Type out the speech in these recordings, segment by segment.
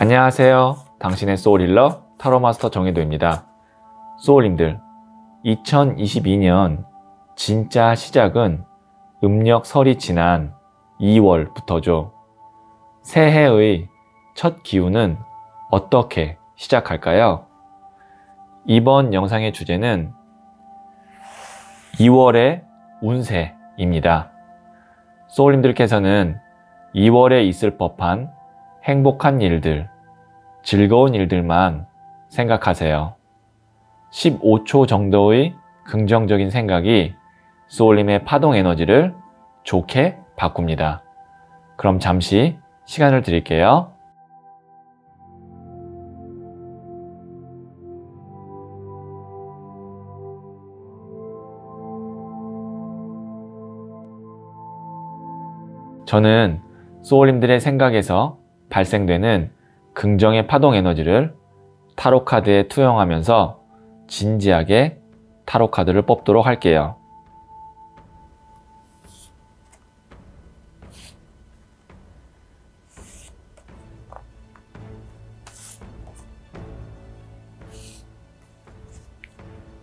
안녕하세요. 당신의 소울힐러 타로마스터 정혜도입니다. 소울님들, 2022년 진짜 시작은 음력 설이 지난 2월부터죠. 새해의 첫 기운은 어떻게 시작할까요? 이번 영상의 주제는 2월의 운세입니다. 소울님들께서는 2월에 있을 법한 행복한 일들, 즐거운 일들만 생각하세요. 15초 정도의 긍정적인 생각이 소울림의 파동 에너지를 좋게 바꿉니다. 그럼 잠시 시간을 드릴게요. 저는 소울님들의 생각에서 발생되는 긍정의 파동 에너지를 타로 카드에 투영하면서 진지하게 타로 카드를 뽑도록 할게요.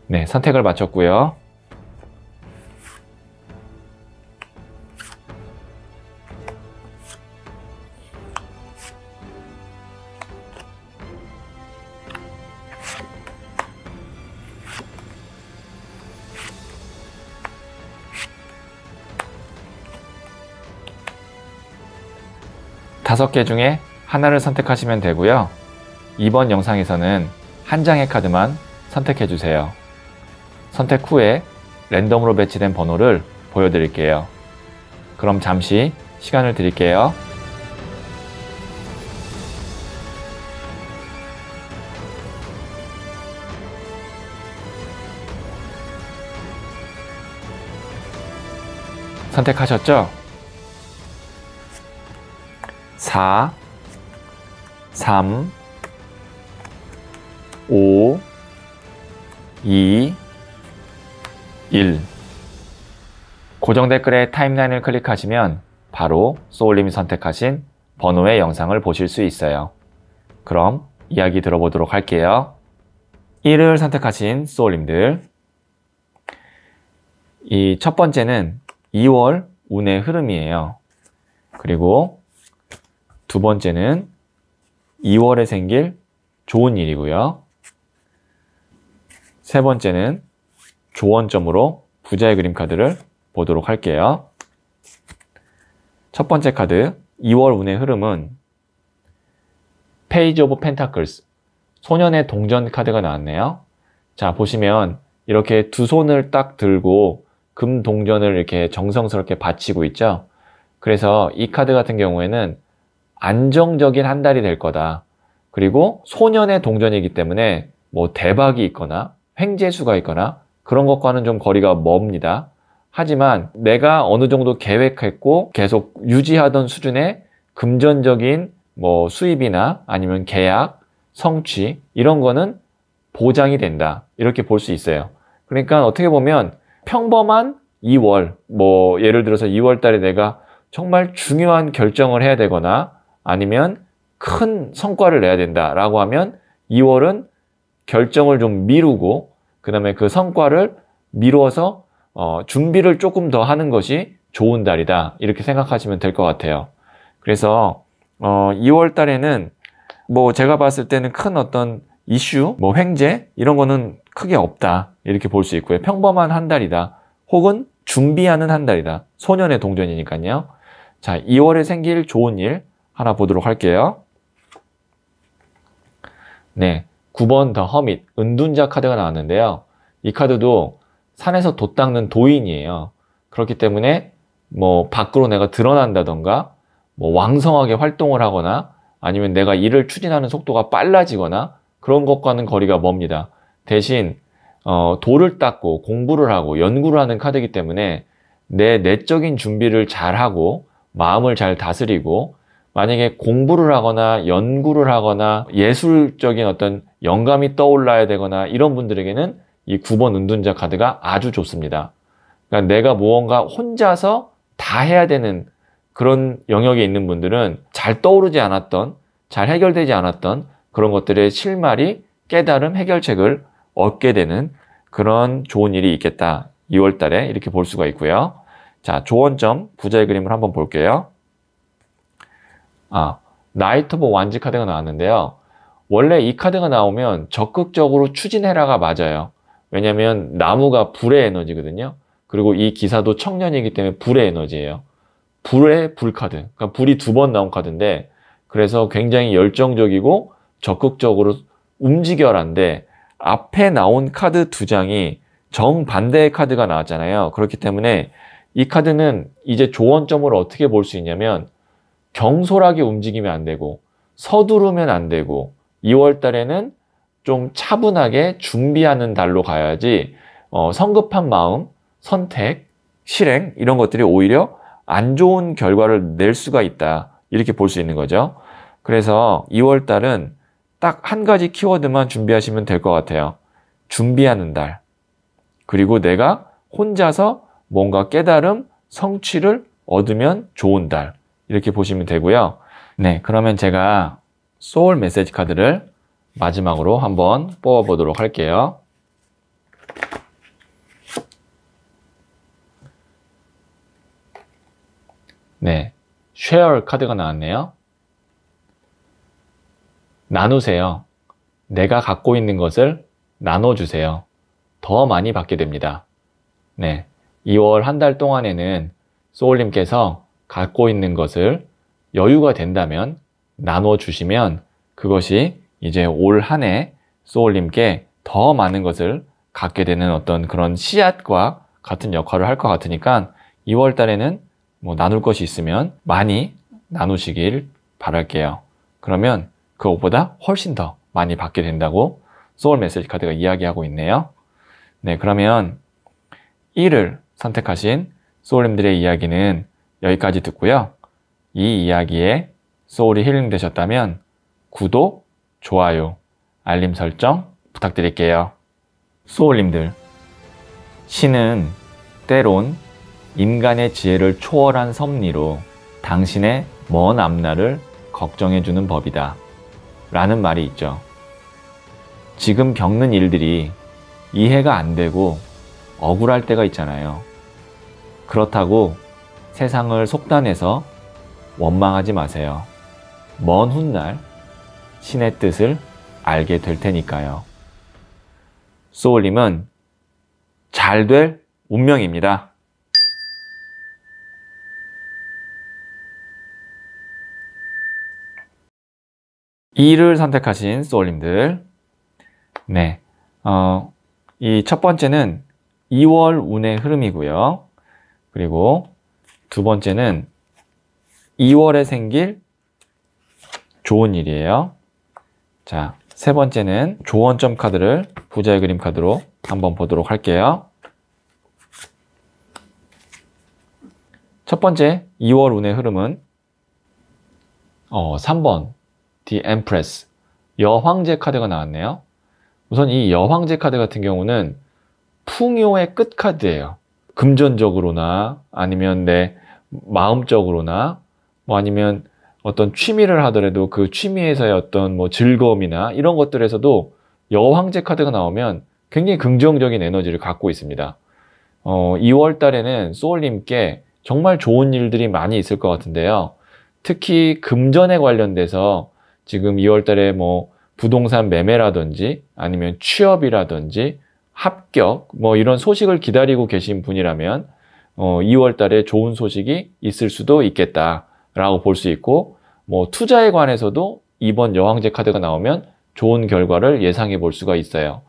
네, 선택을 마쳤고요. 다섯 개 중에 하나를 선택하시면 되고요. 이번 영상에서는 한 장의 카드만 선택해 주세요. 선택 후에 랜덤으로 배치된 번호를 보여드릴게요. 그럼 잠시 시간을 드릴게요. 선택하셨죠? 4 3 5 2 1 고정 댓글에 타임라인을 클릭하시면 바로 소울님이 선택하신 번호의 영상을 보실 수 있어요. 그럼 이야기 들어보도록 할게요. 1을 선택하신 소울님들 이 첫 번째는 2월 운의 흐름이에요. 그리고 두 번째는 2월에 생길 좋은 일이고요. 세 번째는 조언점으로 부자의 그림 카드를 보도록 할게요. 첫 번째 카드 2월 운의 흐름은 페이지 오브 펜타클스 소년의 동전 카드가 나왔네요. 자 보시면 이렇게 두 손을 딱 들고 금 동전을 이렇게 정성스럽게 받치고 있죠. 그래서 이 카드 같은 경우에는 안정적인 한 달이 될 거다. 그리고 소년의 동전이기 때문에 뭐 대박이 있거나 횡재수가 있거나 그런 것과는 좀 거리가 멉니다. 하지만 내가 어느 정도 계획했고 계속 유지하던 수준의 금전적인 뭐 수입이나 아니면 계약, 성취 이런 거는 보장이 된다. 이렇게 볼 수 있어요. 그러니까 어떻게 보면 평범한 2월, 뭐 예를 들어서 2월 달에 내가 정말 중요한 결정을 해야 되거나 아니면 큰 성과를 내야 된다라고 하면 2월은 결정을 좀 미루고 그 다음에 그 성과를 미루어서 어, 준비를 조금 더 하는 것이 좋은 달이다 이렇게 생각하시면 될 것 같아요 그래서 어, 2월 달에는 뭐 제가 봤을 때는 큰 어떤 이슈, 뭐 횡재 이런 거는 크게 없다 이렇게 볼 수 있고요 평범한 한 달이다 혹은 준비하는 한 달이다 소년의 동전이니까요 자 2월에 생길 좋은 일 하나 보도록 할게요. 네, 9번 더 허밋, 은둔자 카드가 나왔는데요. 이 카드도 산에서 돛 닦는 도인이에요. 그렇기 때문에 뭐 밖으로 내가 드러난다던가 뭐 왕성하게 활동을 하거나 아니면 내가 일을 추진하는 속도가 빨라지거나 그런 것과는 거리가 멉니다. 대신 어, 돌을 닦고 공부를 하고 연구를 하는 카드이기 때문에 내 내적인 준비를 잘하고 마음을 잘 다스리고 만약에 공부를 하거나 연구를 하거나 예술적인 어떤 영감이 떠올라야 되거나 이런 분들에게는 이 9번 운둔자 카드가 아주 좋습니다. 그러니까 내가 무언가 혼자서 다 해야 되는 그런 영역에 있는 분들은 잘 떠오르지 않았던, 잘 해결되지 않았던 그런 것들의 실마리, 깨달음, 해결책을 얻게 되는 그런 좋은 일이 있겠다. 2월 달에 이렇게 볼 수가 있고요. 자, 조언점, 부자의 그림을 한번 볼게요. 아, 나이트보 완지 카드가 나왔는데요. 원래 이 카드가 나오면 적극적으로 추진해라가 맞아요. 왜냐면 나무가 불의 에너지거든요. 그리고 이 기사도 청년이기 때문에 불의 에너지예요. 불의 불카드. 그러니까 불이 두 번 나온 카드인데 그래서 굉장히 열정적이고 적극적으로 움직여라인데 앞에 나온 카드 두 장이 정반대의 카드가 나왔잖아요. 그렇기 때문에 이 카드는 이제 조언점을 어떻게 볼 수 있냐면 경솔하게 움직이면 안 되고 서두르면 안 되고 2월 달에는 좀 차분하게 준비하는 달로 가야지 어, 성급한 마음, 선택, 실행 이런 것들이 오히려 안 좋은 결과를 낼 수가 있다 이렇게 볼 수 있는 거죠. 그래서 2월 달은 딱 한 가지 키워드만 준비하시면 될 것 같아요. 준비하는 달. 그리고 내가 혼자서 뭔가 깨달음, 성취를 얻으면 좋은 달. 이렇게 보시면 되고요. 네, 그러면 제가 소울 메시지 카드를 마지막으로 한번 뽑아보도록 할게요. 네, 쉐어 카드가 나왔네요. 나누세요. 내가 갖고 있는 것을 나눠주세요. 더 많이 받게 됩니다. 네, 2월 한 달 동안에는 소울님께서 갖고 있는 것을 여유가 된다면 나눠주시면 그것이 이제 올 한해 소울님께 더 많은 것을 갖게 되는 어떤 그런 씨앗과 같은 역할을 할 것 같으니까 2월 달에는 뭐 나눌 것이 있으면 많이 나누시길 바랄게요. 그러면 그것보다 훨씬 더 많이 받게 된다고 소울 메시지 카드가 이야기하고 있네요. 네, 그러면 1을 선택하신 소울님들의 이야기는 여기까지 듣고요. 이 이야기에 소울이 힐링 되셨다면 구독, 좋아요, 알림 설정 부탁드릴게요. 소울님들, 신은 때론 인간의 지혜를 초월한 섭리로 당신의 먼 앞날을 걱정해주는 법이다. 라는 말이 있죠. 지금 겪는 일들이 이해가 안 되고 억울할 때가 있잖아요. 그렇다고 세상을 속단해서 원망하지 마세요. 먼 훗날 신의 뜻을 알게 될 테니까요. 소울님은 잘 될 운명입니다. 2를 선택하신 소울님들 네, 어, 이 첫 번째는 2월 운의 흐름이고요. 그리고 두 번째는 2월에 생길 좋은 일이에요. 자, 세 번째는 조언점 카드를 부자의 그림 카드로 한번 보도록 할게요. 첫 번째 2월 운의 흐름은 어, 3번 The Empress 여황제 카드가 나왔네요. 우선 이 여황제 카드 같은 경우는 풍요의 끝 카드예요. 금전적으로나 아니면 내 마음적으로나 뭐 아니면 어떤 취미를 하더라도 그 취미에서의 어떤 뭐 즐거움이나 이런 것들에서도 여황제 카드가 나오면 굉장히 긍정적인 에너지를 갖고 있습니다. 어, 2월 달에는 소울님께 정말 좋은 일들이 많이 있을 것 같은데요. 특히 금전에 관련돼서 지금 2월 달에 뭐 부동산 매매라든지 아니면 취업이라든지 합격 뭐 이런 소식을 기다리고 계신 분이라면 어, 2월 달에 좋은 소식이 있을 수도 있겠다라고 볼 수 있고 뭐 투자에 관해서도 이번 여왕제 카드가 나오면 좋은 결과를 예상해 볼 수가 있어요.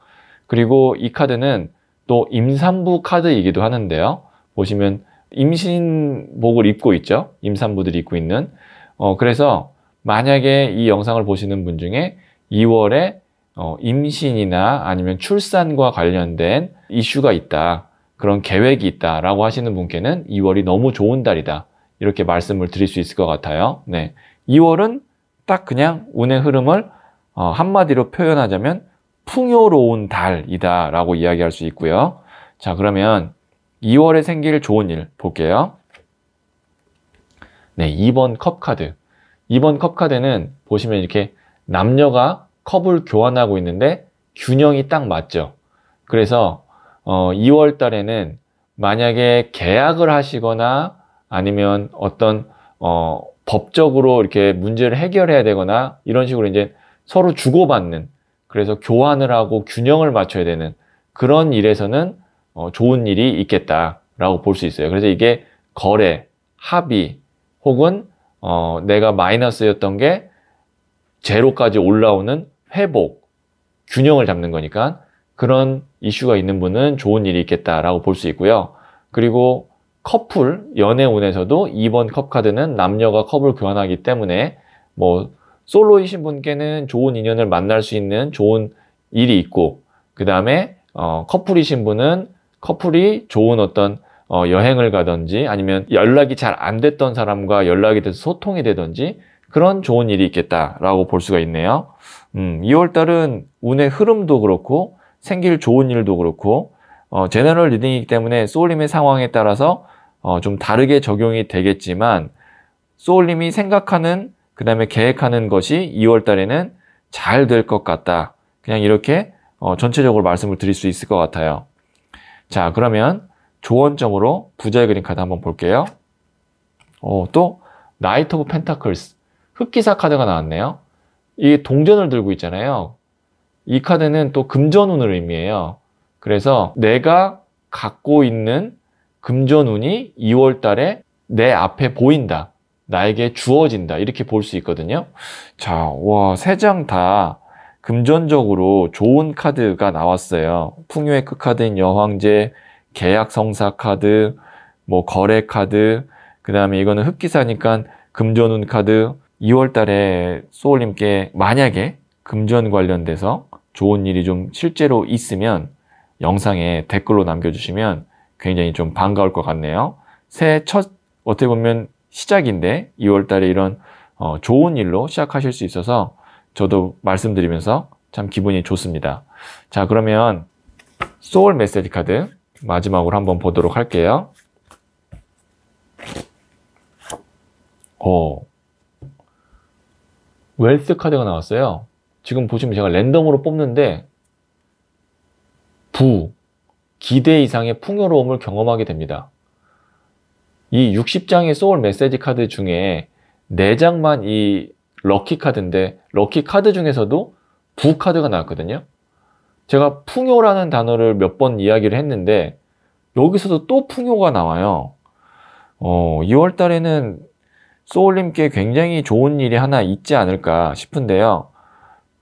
그리고 이 카드는 또 임산부 카드이기도 하는데요. 보시면 임신복을 입고 있죠. 임산부들이 입고 있는. 어, 그래서 만약에 이 영상을 보시는 분 중에 2월에 어, 임신이나 아니면 출산과 관련된 이슈가 있다. 그런 계획이 있다라고 하시는 분께는 2월이 너무 좋은 달이다. 이렇게 말씀을 드릴 수 있을 것 같아요. 네. 2월은 딱 그냥 운의 흐름을 어, 한마디로 표현하자면 풍요로운 달이다라고 이야기할 수 있고요. 자, 그러면 2월에 생길 좋은 일 볼게요. 네, 2번 컵 카드. 2번 컵 카드는 보시면 이렇게 남녀가 컵을 교환하고 있는데 균형이 딱 맞죠. 그래서 어, 2월 달에는 만약에 계약을 하시거나 아니면 어떤 어, 법적으로 이렇게 문제를 해결해야 되거나 이런 식으로 이제 서로 주고받는 그래서 교환을 하고 균형을 맞춰야 되는 그런 일에서는 어, 좋은 일이 있겠다라고 볼 수 있어요. 그래서 이게 거래, 합의 혹은 어, 내가 마이너스였던 게 제로까지 올라오는 회복, 균형을 잡는 거니까 그런 이슈가 있는 분은 좋은 일이 있겠다라고 볼 수 있고요. 그리고 커플, 연애운에서도 2번 컵 카드는 남녀가 컵을 교환하기 때문에 뭐 솔로이신 분께는 좋은 인연을 만날 수 있는 좋은 일이 있고 그 다음에 어, 커플이신 분은 커플이 좋은 어떤 어, 여행을 가든지 아니면 연락이 잘 안 됐던 사람과 연락이 돼서 소통이 되든지 그런 좋은 일이 있겠다라고 볼 수가 있네요. 음, 2월달은 운의 흐름도 그렇고 생길 좋은 일도 그렇고 어, 제너럴 리딩이기 때문에 소울님의 상황에 따라서 어, 좀 다르게 적용이 되겠지만 소울님이 생각하는 그 다음에 계획하는 것이 2월 달에는 잘 될 것 같다. 그냥 이렇게 어, 전체적으로 말씀을 드릴 수 있을 것 같아요. 자 그러면 조언점으로 부자의 그림 카드 한번 볼게요. 오, 어, 또 나이트 오브 펜타클스 흑기사 카드가 나왔네요. 이 동전을 들고 있잖아요. 이 카드는 또 금전운을 의미해요. 그래서 내가 갖고 있는 금전운이 2월 달에 내 앞에 보인다. 나에게 주어진다. 이렇게 볼 수 있거든요. 자, 와, 세 장 다 금전적으로 좋은 카드가 나왔어요. 풍요의 끝카드인 여황제, 계약 성사 카드, 뭐 거래 카드, 그 다음에 이거는 흑기사니까 금전운 카드, 2월 달에 소울님께 만약에 금전 관련돼서 좋은 일이 좀 실제로 있으면 영상에 댓글로 남겨주시면 굉장히 좀 반가울 것 같네요. 새해 첫 어떻게 보면 시작인데 2월달에 이런 어, 좋은 일로 시작하실 수 있어서 저도 말씀드리면서 참 기분이 좋습니다. 자 그러면 소울 메시지 카드 마지막으로 한번 보도록 할게요. 오, 웰스 카드가 나왔어요. 지금 보시면 제가 랜덤으로 뽑는데 부, 기대 이상의 풍요로움을 경험하게 됩니다. 이 60장의 소울 메시지 카드 중에 4장만 이 럭키 카드인데 럭키 카드 중에서도 부 카드가 나왔거든요. 제가 풍요라는 단어를 몇 번 이야기를 했는데 여기서도 또 풍요가 나와요. 어, 2월 달에는 소울님께 굉장히 좋은 일이 하나 있지 않을까 싶은데요.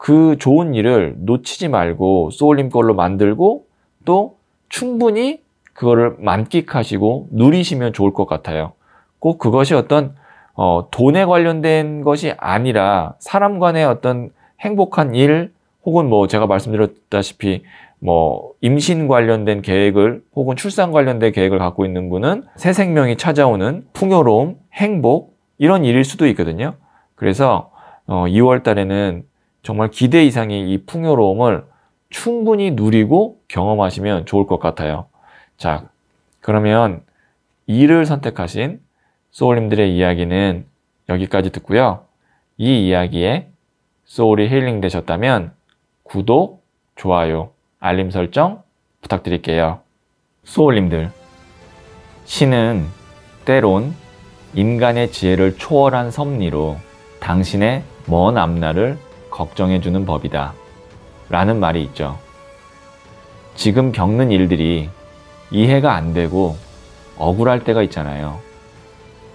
그 좋은 일을 놓치지 말고 쏘울림 걸로 만들고 또 충분히 그거를 만끽하시고 누리시면 좋을 것 같아요. 꼭 그것이 어떤 어, 돈에 관련된 것이 아니라 사람 간의 어떤 행복한 일 혹은 뭐 제가 말씀드렸다시피 뭐 임신 관련된 계획을 혹은 출산 관련된 계획을 갖고 있는 분은 새 생명이 찾아오는 풍요로움, 행복 이런 일일 수도 있거든요. 그래서 어, 2월 달에는 정말 기대 이상의 이 풍요로움을 충분히 누리고 경험하시면 좋을 것 같아요. 자, 그러면 이를 선택하신 소울님들의 이야기는 여기까지 듣고요. 이 이야기에 소울이 힐링 되셨다면 구독, 좋아요, 알림 설정 부탁드릴게요. 소울님들, 신은 때론 인간의 지혜를 초월한 섭리로 당신의 먼 앞날을 걱정해주는 법이다. 라는 말이 있죠. 지금 겪는 일들이 이해가 안 되고 억울할 때가 있잖아요.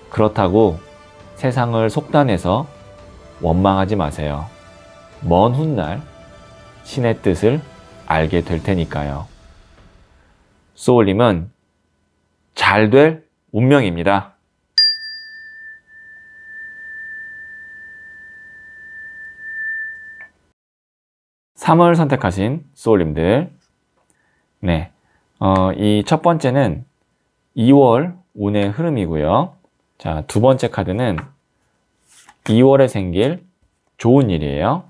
그렇다고 세상을 속단해서 원망하지 마세요. 먼 훗날 신의 뜻을 알게 될 테니까요. 소울님은 잘 될 운명입니다. 3을 선택하신 소울님들 네, 어, 이 첫 번째는 2월 운의 흐름이고요. 자, 두 번째 카드는 2월에 생길 좋은 일이에요.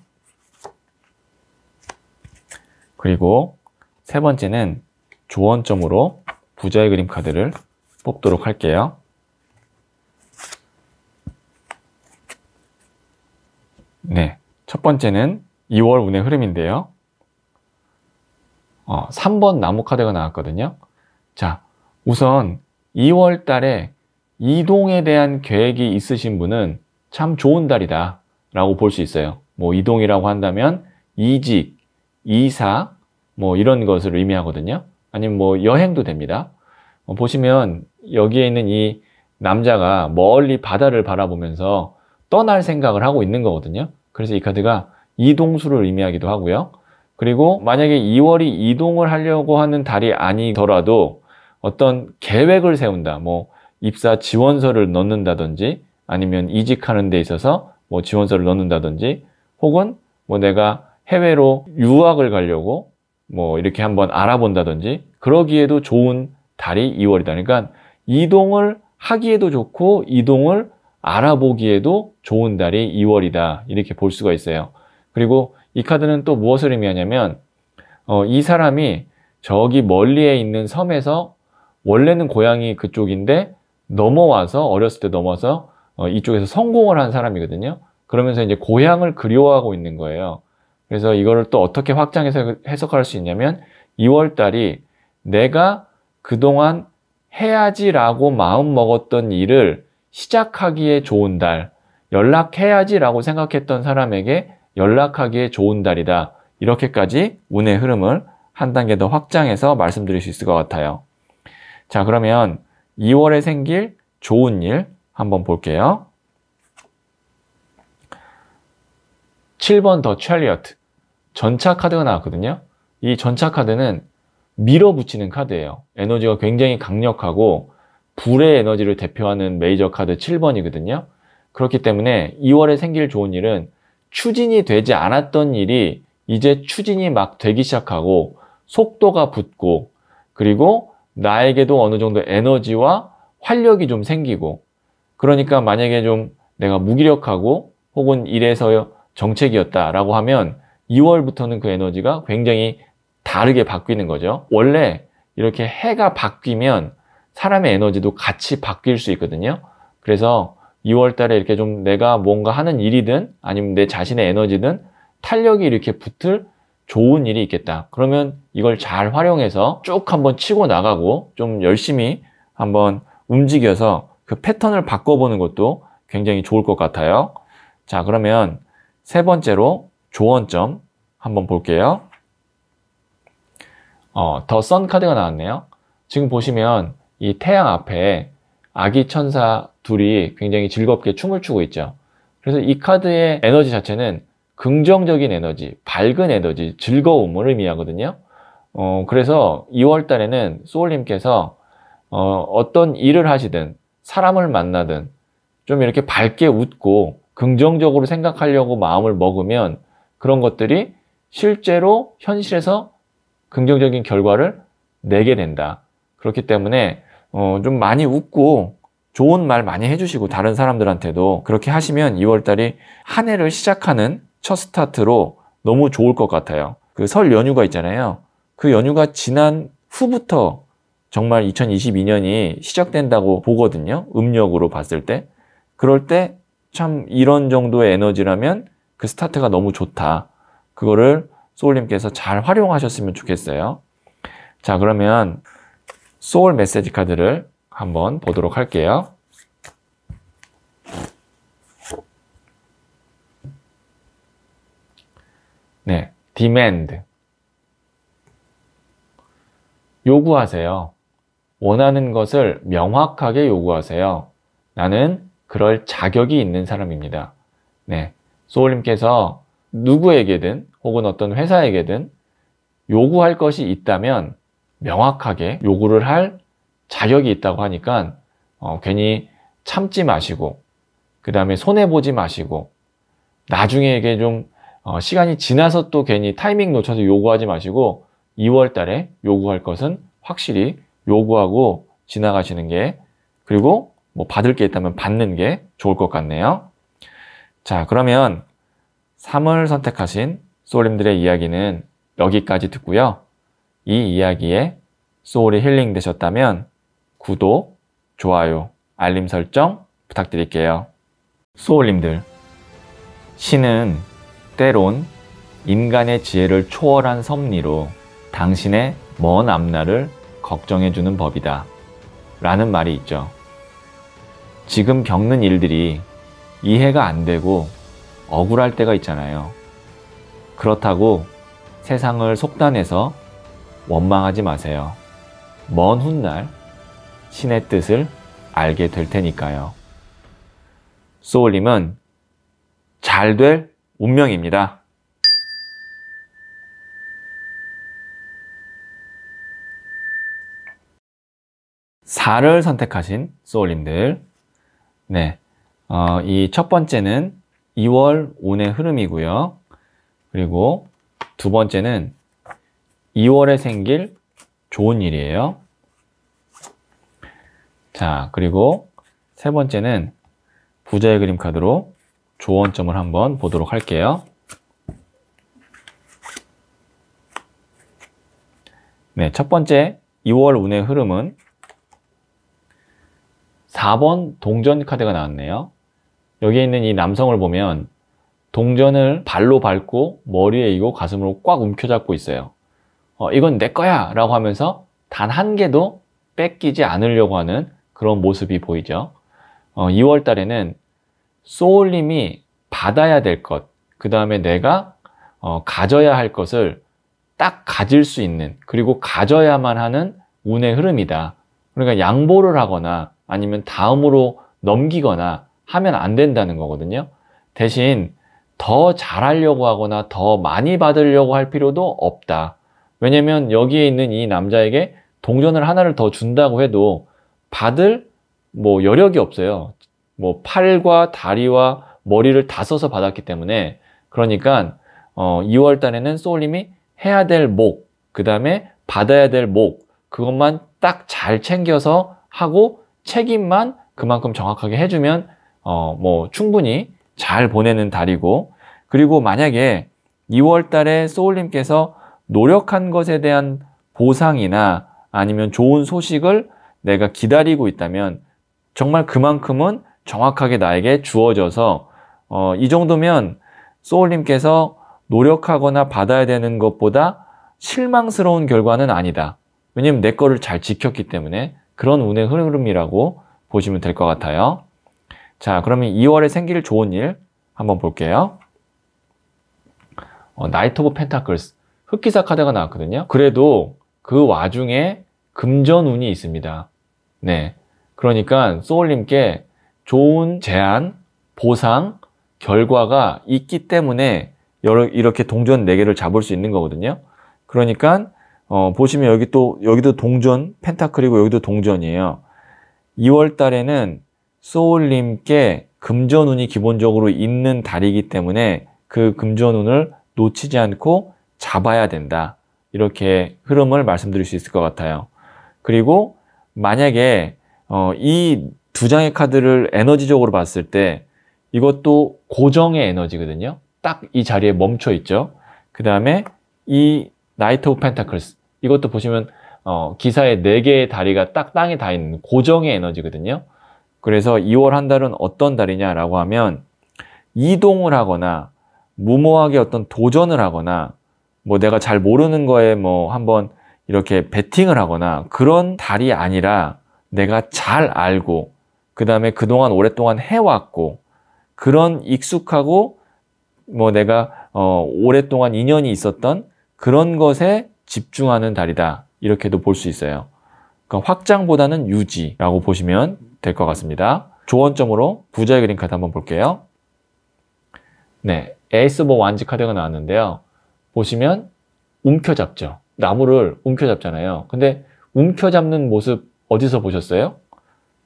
그리고 세 번째는 조언점으로 부자의 그림 카드를 뽑도록 할게요. 네, 첫 번째는 2월 운의 흐름인데요. 어, 3번 나무 카드가 나왔거든요. 자, 우선 2월 달에 이동에 대한 계획이 있으신 분은 참 좋은 달이다 라고 볼 수 있어요. 뭐 이동이라고 한다면 이직, 이사 뭐 이런 것을 의미하거든요. 아니면 뭐 여행도 됩니다. 어, 보시면 여기에 있는 이 남자가 멀리 바다를 바라보면서 떠날 생각을 하고 있는 거거든요. 그래서 이 카드가 이동수를 의미하기도 하고요. 그리고 만약에 2월이 이동을 하려고 하는 달이 아니더라도 어떤 계획을 세운다. 뭐 입사 지원서를 넣는다든지 아니면 이직하는 데 있어서 뭐 지원서를 넣는다든지 혹은 뭐 내가 해외로 유학을 가려고 뭐 이렇게 한번 알아본다든지 그러기에도 좋은 달이 2월이다. 그러니까 이동을 하기에도 좋고 이동을 알아보기에도 좋은 달이 2월이다. 이렇게 볼 수가 있어요. 그리고 이 카드는 또 무엇을 의미하냐면 어, 이 사람이 저기 멀리에 있는 섬에서 원래는 고향이 그쪽인데 넘어와서 어렸을 때 넘어서 어, 이쪽에서 성공을 한 사람이거든요. 그러면서 이제 고향을 그리워하고 있는 거예요. 그래서 이거를 또 어떻게 확장해서 해석할 수 있냐면 2월 달이 내가 그동안 해야지라고 마음 먹었던 일을 시작하기에 좋은 달, 연락해야지라고 생각했던 사람에게 연락하기에 좋은 달이다. 이렇게까지 운의 흐름을 한 단계 더 확장해서 말씀드릴 수 있을 것 같아요. 자, 그러면 2월에 생길 좋은 일 한번 볼게요. 7번 더 찰리어트. 전차 카드가 나왔거든요. 이 전차 카드는 밀어붙이는 카드예요. 에너지가 굉장히 강력하고 불의 에너지를 대표하는 메이저 카드 7번이거든요. 그렇기 때문에 2월에 생길 좋은 일은 추진이 되지 않았던 일이 이제 추진이 막 되기 시작하고 속도가 붙고 그리고 나에게도 어느 정도 에너지와 활력이 좀 생기고 그러니까 만약에 좀 내가 무기력하고 혹은 이래서 정책이었다라고 하면 2월부터는 그 에너지가 굉장히 다르게 바뀌는 거죠. 원래 이렇게 해가 바뀌면 사람의 에너지도 같이 바뀔 수 있거든요. 그래서 2월 달에 이렇게 좀 내가 뭔가 하는 일이든 아니면 내 자신의 에너지든 탄력이 이렇게 붙을 좋은 일이 있겠다. 그러면 이걸 잘 활용해서 쭉 한번 치고 나가고 좀 열심히 한번 움직여서 그 패턴을 바꿔보는 것도 굉장히 좋을 것 같아요. 자, 그러면 세 번째로 조언점 한번 볼게요. 어, 더 선 카드가 나왔네요. 지금 보시면 이 태양 앞에 아기 천사 둘이 굉장히 즐겁게 춤을 추고 있죠. 그래서 이 카드의 에너지 자체는 긍정적인 에너지, 밝은 에너지, 즐거움을 의미하거든요. 어, 그래서 2월 달에는 소울님께서 어, 어떤 일을 하시든 사람을 만나든 좀 이렇게 밝게 웃고 긍정적으로 생각하려고 마음을 먹으면 그런 것들이 실제로 현실에서 긍정적인 결과를 내게 된다. 그렇기 때문에 어, 좀 많이 웃고 좋은 말 많이 해주시고 다른 사람들한테도 그렇게 하시면 2월달이 한 해를 시작하는 첫 스타트로 너무 좋을 것 같아요. 그 설 연휴가 있잖아요. 그 연휴가 지난 후부터 정말 2022년이 시작된다고 보거든요. 음력으로 봤을 때. 그럴 때 참 이런 정도의 에너지라면 그 스타트가 너무 좋다. 그거를 소울님께서 잘 활용하셨으면 좋겠어요. 자, 그러면 소울 메시지 카드를 한번 보도록 할게요. 네, demand 요구하세요. 원하는 것을 명확하게 요구하세요. 나는 그럴 자격이 있는 사람입니다. 네, 소울님께서 누구에게든 혹은 어떤 회사에게든 요구할 것이 있다면 명확하게 요구를 할 자격이 있다고 하니까 어, 괜히 참지 마시고 그 다음에 손해보지 마시고 나중에 이게 좀 어, 시간이 지나서 또 괜히 타이밍 놓쳐서 요구하지 마시고 2월 달에 요구할 것은 확실히 요구하고 지나가시는 게 그리고 뭐 받을 게 있다면 받는 게 좋을 것 같네요. 자 그러면 3월 선택하신 소울님들의 이야기는 여기까지 듣고요. 이 이야기에 소울이 힐링 되셨다면 구독, 좋아요, 알림 설정 부탁드릴게요. 소울님들, 신은 때론 인간의 지혜를 초월한 섭리로 당신의 먼 앞날을 걱정해주는 법이다. 라는 말이 있죠. 지금 겪는 일들이 이해가 안 되고 억울할 때가 있잖아요. 그렇다고 세상을 속단해서 원망하지 마세요. 먼 훗날 신의 뜻을 알게 될 테니까요. 소울님은 잘 될 운명입니다. 4를 선택하신 소울님들. 네. 어, 이첫 번째는 2월 운의 흐름이고요. 그리고 두 번째는 2월에 생길 좋은 일이에요. 자, 그리고 세 번째는 부자의 그림 카드로 조언점을 한번 보도록 할게요. 네, 첫 번째 2월 운의 흐름은 4번 동전 카드가 나왔네요. 여기에 있는 이 남성을 보면 동전을 발로 밟고 머리에 이고 가슴으로 꽉 움켜잡고 있어요. 어, 이건 내 거야 라고 하면서 단 한 개도 뺏기지 않으려고 하는 그런 모습이 보이죠. 어, 2월 달에는 쏘울림이 받아야 될 것, 그 다음에 내가 어, 가져야 할 것을 딱 가질 수 있는, 그리고 가져야만 하는 운의 흐름이다. 그러니까 양보를 하거나 아니면 다음으로 넘기거나 하면 안 된다는 거거든요. 대신 더 잘하려고 하거나 더 많이 받으려고 할 필요도 없다. 왜냐면 여기에 있는 이 남자에게 동전을 하나를 더 준다고 해도 받을 뭐 여력이 없어요. 뭐 팔과 다리와 머리를 다 써서 받았기 때문에 그러니까 어 2월 달에는 소울님이 해야 될 목, 그 다음에 받아야 될 목, 그것만 딱 잘 챙겨서 하고 책임만 그만큼 정확하게 해주면 어뭐 충분히 잘 보내는 달이고 그리고 만약에 2월 달에 소울님께서 노력한 것에 대한 보상이나 아니면 좋은 소식을 내가 기다리고 있다면 정말 그만큼은 정확하게 나에게 주어져서 어, 이 정도면 소울님께서 노력하거나 받아야 되는 것보다 실망스러운 결과는 아니다. 왜냐면 내 거를 잘 지켰기 때문에 그런 운의 흐름이라고 보시면 될 것 같아요. 자, 그러면 2월에 생길 좋은 일 한번 볼게요. 어, 나이트 오브 펜타클스 흑기사 카드가 나왔거든요. 그래도 그 와중에 금전운이 있습니다. 네. 그러니까 소울님께 좋은 제안, 보상, 결과가 있기 때문에 여러, 이렇게 동전 4개를 잡을 수 있는 거거든요. 그러니까 어, 보시면 여기 또 여기도 동전 펜타클이고 여기도 동전이에요. 2월 달에는 소울님께 금전운이 기본적으로 있는 달이기 때문에 그 금전운을 놓치지 않고 잡아야 된다. 이렇게 흐름을 말씀드릴 수 있을 것 같아요. 그리고 만약에 어, 이 두 장의 카드를 에너지적으로 봤을 때 이것도 고정의 에너지거든요. 딱 이 자리에 멈춰 있죠. 그 다음에 이 나이트 오브 펜타클스 이것도 보시면 어, 기사의 네개의 다리가 딱 땅에 닿아 있는 고정의 에너지거든요. 그래서 2월 한 달은 어떤 달이냐라고 하면 이동을 하거나 무모하게 어떤 도전을 하거나 뭐 내가 잘 모르는 거에 뭐 한번 이렇게 베팅을 하거나 그런 달이 아니라 내가 잘 알고 그 다음에 그동안 오랫동안 해왔고 그런 익숙하고 뭐 내가 어, 오랫동안 인연이 있었던 그런 것에 집중하는 달이다 이렇게도 볼 수 있어요 그러니까 확장보다는 유지라고 보시면 될 것 같습니다 조언점으로 부자의 그림 카드 한번 볼게요 네 에이스 보 완지 카드가 나왔는데요 보시면 움켜잡죠 나무를 움켜잡잖아요. 근데 움켜잡는 모습 어디서 보셨어요?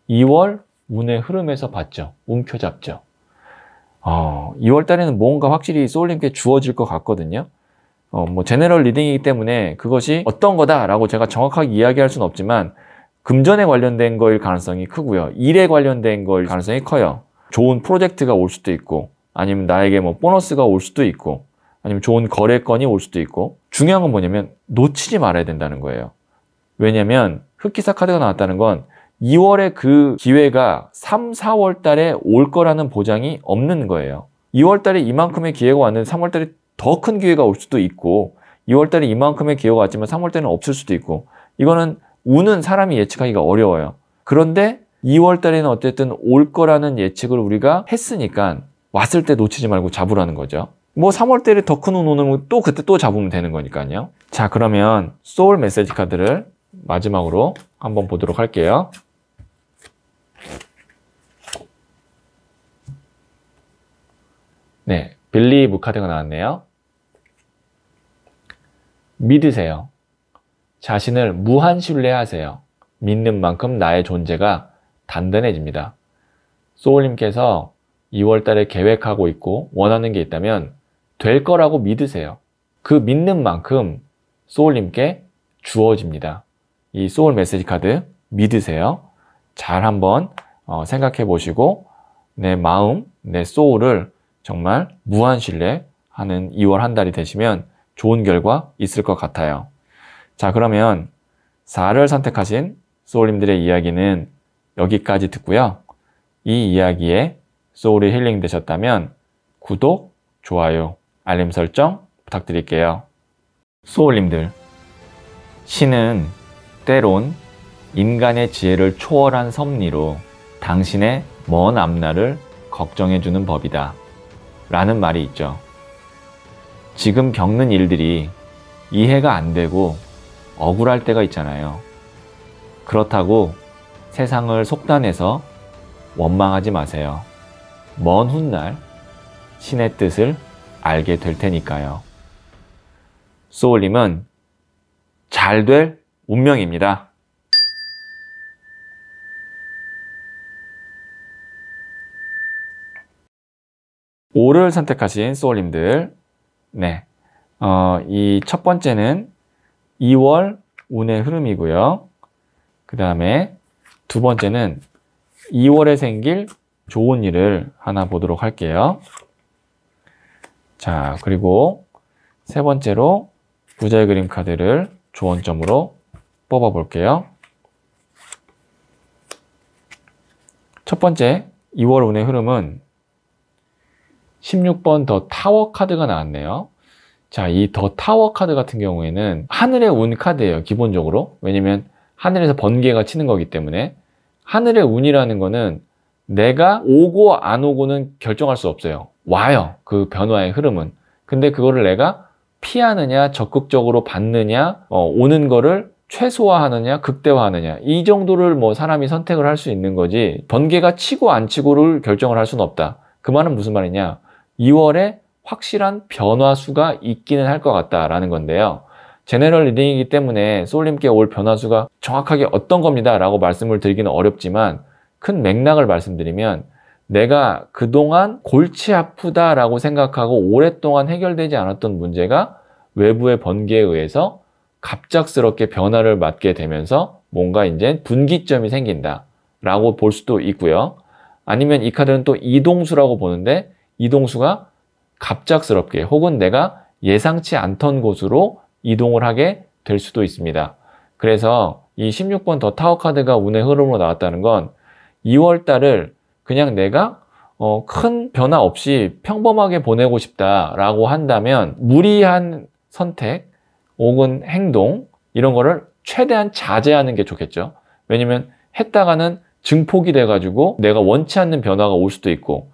2월 운의 흐름에서 봤죠. 움켜잡죠. 어, 2월 달에는 뭔가 확실히 소울님께 주어질 것 같거든요. 어, 뭐 제네럴 리딩이기 때문에 그것이 어떤 거다라고 제가 정확하게 이야기할 수는 없지만 금전에 관련된 거일 가능성이 크고요. 일에 관련된 거일 가능성이 커요. 좋은 프로젝트가 올 수도 있고 아니면 나에게 뭐 보너스가 올 수도 있고 아니면 좋은 거래건이 올 수도 있고 중요한 건 뭐냐면 놓치지 말아야 된다는 거예요. 왜냐면 흑기사 카드가 나왔다는 건 2월에 그 기회가 3, 4월 달에 올 거라는 보장이 없는 거예요. 2월 달에 이만큼의 기회가 왔는데 3월 달에 더 큰 기회가 올 수도 있고 2월 달에 이만큼의 기회가 왔지만 3월 달에는 없을 수도 있고 이거는 우는 사람이 예측하기가 어려워요. 그런데 2월 달에는 어쨌든 올 거라는 예측을 우리가 했으니까 왔을 때 놓치지 말고 잡으라는 거죠. 뭐 3월 달에 더큰운 오는 또 그때 또 잡으면 되는 거니까요. 자 그러면 소울 메시지 카드를 마지막으로 한번 보도록 할게요. 네, 빌리브 카드가 나왔네요. 믿으세요. 자신을 무한 신뢰하세요. 믿는 만큼 나의 존재가 단단해집니다. 소울님께서 2월달에 계획하고 있고 원하는 게 있다면 될 거라고 믿으세요. 그 믿는 만큼 소울님께 주어집니다. 이 소울 메시지 카드 믿으세요. 잘 한번 어, 생각해 보시고 내 마음, 내 소울을 정말 무한 신뢰하는 2월 한 달이 되시면 좋은 결과 있을 것 같아요. 자 그러면 4를 선택하신 소울님들의 이야기는 여기까지 듣고요. 이 이야기에 소울이 힐링 되셨다면 구독, 좋아요, 알림 설정 부탁드릴게요. 소울님들 신은 때론 인간의 지혜를 초월한 섭리로 당신의 먼 앞날을 걱정해주는 법이다 라는 말이 있죠. 지금 겪는 일들이 이해가 안 되고 억울할 때가 있잖아요. 그렇다고 세상을 속단해서 원망하지 마세요. 먼 훗날 신의 뜻을 알게 될 테니까요. 소울님은 잘 될 운명입니다. 5를 선택하신 소울님들 네, 어, 이 첫 번째는 2월 운의 흐름이고요. 그 다음에 두 번째는 2월에 생길 좋은 일을 하나 보도록 할게요. 자, 그리고 세 번째로 부자의 그림 카드를 조언점으로 뽑아 볼게요. 첫 번째 2월 운의 흐름은 16번 더 타워 카드가 나왔네요. 자, 이 더 타워 카드 같은 경우에는 하늘의 운 카드예요, 기본적으로. 왜냐면 하늘에서 번개가 치는 거기 때문에 하늘의 운이라는 거는 내가 오고 안 오고는 결정할 수 없어요. 와요. 그 변화의 흐름은. 근데 그거를 내가 피하느냐, 적극적으로 받느냐, 어, 오는 거를 최소화하느냐, 극대화하느냐. 이 정도를 뭐 사람이 선택을 할 수 있는 거지. 번개가 치고 안 치고를 결정을 할 수는 없다. 그 말은 무슨 말이냐. 2월에 확실한 변화수가 있기는 할 것 같다라는 건데요. 제네럴 리딩이기 때문에 솔림께올 변화수가 정확하게 어떤 겁니다 라고 말씀을 드리기는 어렵지만 큰 맥락을 말씀드리면 내가 그동안 골치 아프다라고 생각하고 오랫동안 해결되지 않았던 문제가 외부의 번개에 의해서 갑작스럽게 변화를 맞게 되면서 뭔가 이제 분기점이 생긴다라고 볼 수도 있고요. 아니면 이 카드는 또 이동수라고 보는데 이동수가 갑작스럽게 혹은 내가 예상치 않던 곳으로 이동을 하게 될 수도 있습니다. 그래서 이 16번 더 타워 카드가 운의 흐름으로 나왔다는 건 2월 달을 그냥 내가 어, 큰 변화 없이 평범하게 보내고 싶다라고 한다면 무리한 선택 혹은 행동 이런 거를 최대한 자제하는 게 좋겠죠. 왜냐면 했다가는 증폭이 돼가지고 내가 원치 않는 변화가 올 수도 있고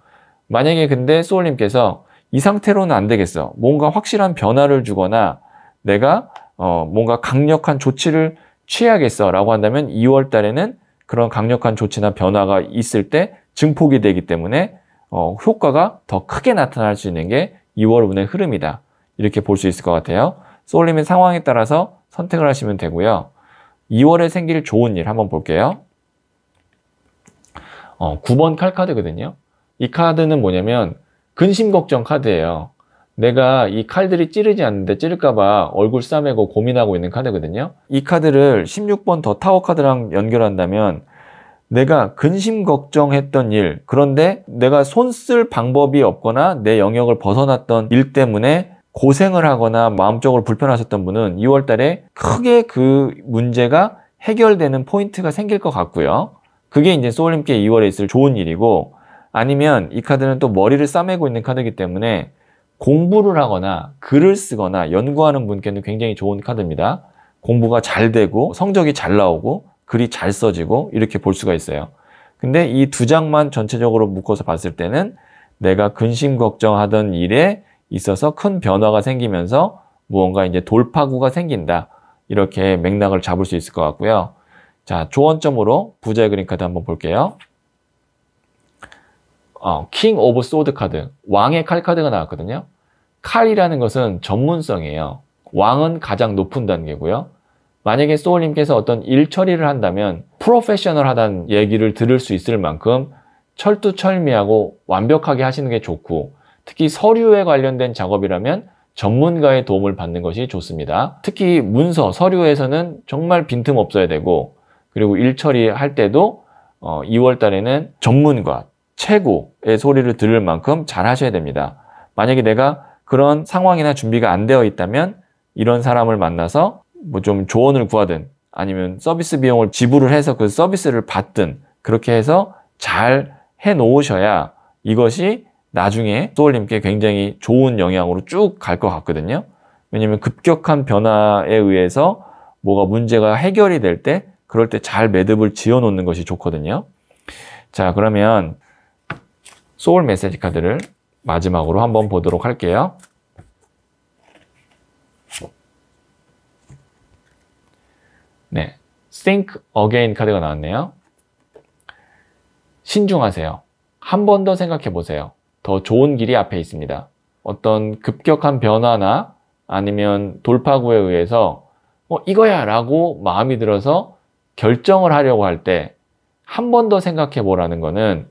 만약에 근데 소울님께서 이 상태로는 안 되겠어. 뭔가 확실한 변화를 주거나 내가 어, 뭔가 강력한 조치를 취해야겠어 라고 한다면 2월 달에는 그런 강력한 조치나 변화가 있을 때 증폭이 되기 때문에 어, 효과가 더 크게 나타날 수 있는 게 2월분의 흐름이다. 이렇게 볼 수 있을 것 같아요. 쏠림의 상황에 따라서 선택을 하시면 되고요. 2월에 생길 좋은 일 한번 볼게요. 어, 9번 칼 카드거든요. 이 카드는 뭐냐면 근심 걱정 카드예요. 내가 이 칼들이 찌르지 않는데 찌를까봐 얼굴 싸매고 고민하고 있는 카드거든요. 이 카드를 16번 더 타워 카드랑 연결한다면 내가 근심 걱정했던 일, 그런데 내가 손쓸 방법이 없거나 내 영역을 벗어났던 일 때문에 고생을 하거나 마음적으로 불편하셨던 분은 2월 달에 크게 그 문제가 해결되는 포인트가 생길 것 같고요. 그게 이제 소울님께 2월에 있을 좋은 일이고 아니면 이 카드는 또 머리를 싸매고 있는 카드이기 때문에 공부를 하거나 글을 쓰거나 연구하는 분께는 굉장히 좋은 카드입니다. 공부가 잘 되고 성적이 잘 나오고 글이 잘 써지고 이렇게 볼 수가 있어요. 근데 이 두 장만 전체적으로 묶어서 봤을 때는 내가 근심 걱정하던 일에 있어서 큰 변화가 생기면서 무언가 이제 돌파구가 생긴다. 이렇게 맥락을 잡을 수 있을 것 같고요. 자, 조언점으로 부자의 그림 카드 한번 볼게요. 어, 킹 오브 소드 카드, 왕의 칼 카드가 나왔거든요. 칼이라는 것은 전문성이에요. 왕은 가장 높은 단계고요. 만약에 소울님께서 어떤 일 처리를 한다면 프로페셔널하다는 얘기를 들을 수 있을 만큼 철두철미하고 완벽하게 하시는 게 좋고 특히 서류에 관련된 작업이라면 전문가의 도움을 받는 것이 좋습니다. 특히 문서, 서류에서는 정말 빈틈 없어야 되고 그리고 일 처리할 때도 어, 2월 달에는 전문가, 최고의 소리를 들을 만큼 잘 하셔야 됩니다. 만약에 내가 그런 상황이나 준비가 안 되어 있다면 이런 사람을 만나서 뭐 좀 조언을 구하든 아니면 서비스 비용을 지불을 해서 그 서비스를 받든 그렇게 해서 잘 해 놓으셔야 이것이 나중에 소울님께 굉장히 좋은 영향으로 쭉 갈 것 같거든요. 왜냐면 하 급격한 변화에 의해서 뭐가 문제가 해결이 될 때 그럴 때 잘 매듭을 지어 놓는 것이 좋거든요. 자, 그러면 소울 메시지 카드를 마지막으로 한번 보도록 할게요. 네, Think Again 카드가 나왔네요. 신중하세요. 한 번 더 생각해 보세요. 더 좋은 길이 앞에 있습니다. 어떤 급격한 변화나 아니면 돌파구에 의해서 어, 이거야 라고 마음이 들어서 결정을 하려고 할 때 한 번 더 생각해 보라는 거는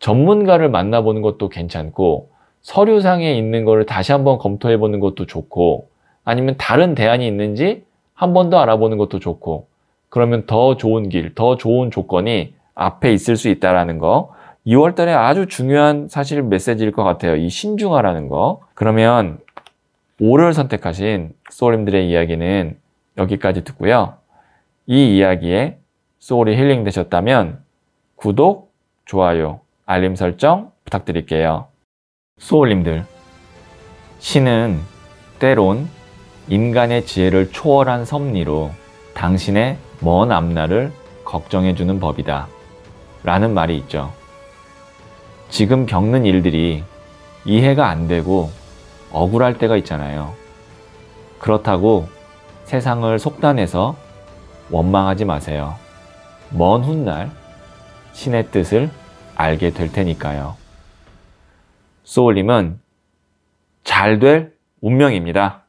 전문가를 만나보는 것도 괜찮고 서류상에 있는 것을 다시 한번 검토해 보는 것도 좋고 아니면 다른 대안이 있는지 한 번 더 알아보는 것도 좋고 그러면 더 좋은 길, 더 좋은 조건이 앞에 있을 수 있다라는 거 2월 달에 아주 중요한 사실 메시지일 것 같아요. 이 신중하라는 거. 그러면 5를 선택하신 소울님들의 이야기는 여기까지 듣고요. 이 이야기에 소울이 힐링 되셨다면 구독, 좋아요, 알림 설정 부탁드릴게요. 소울님들, 신은 때론 인간의 지혜를 초월한 섭리로 당신의 먼 앞날을 걱정해주는 법이다. 라는 말이 있죠. 지금 겪는 일들이 이해가 안 되고 억울할 때가 있잖아요. 그렇다고 세상을 속단해서 원망하지 마세요. 먼 훗날 신의 뜻을 알게 될 테니까요. 소울님은 잘 될 운명입니다.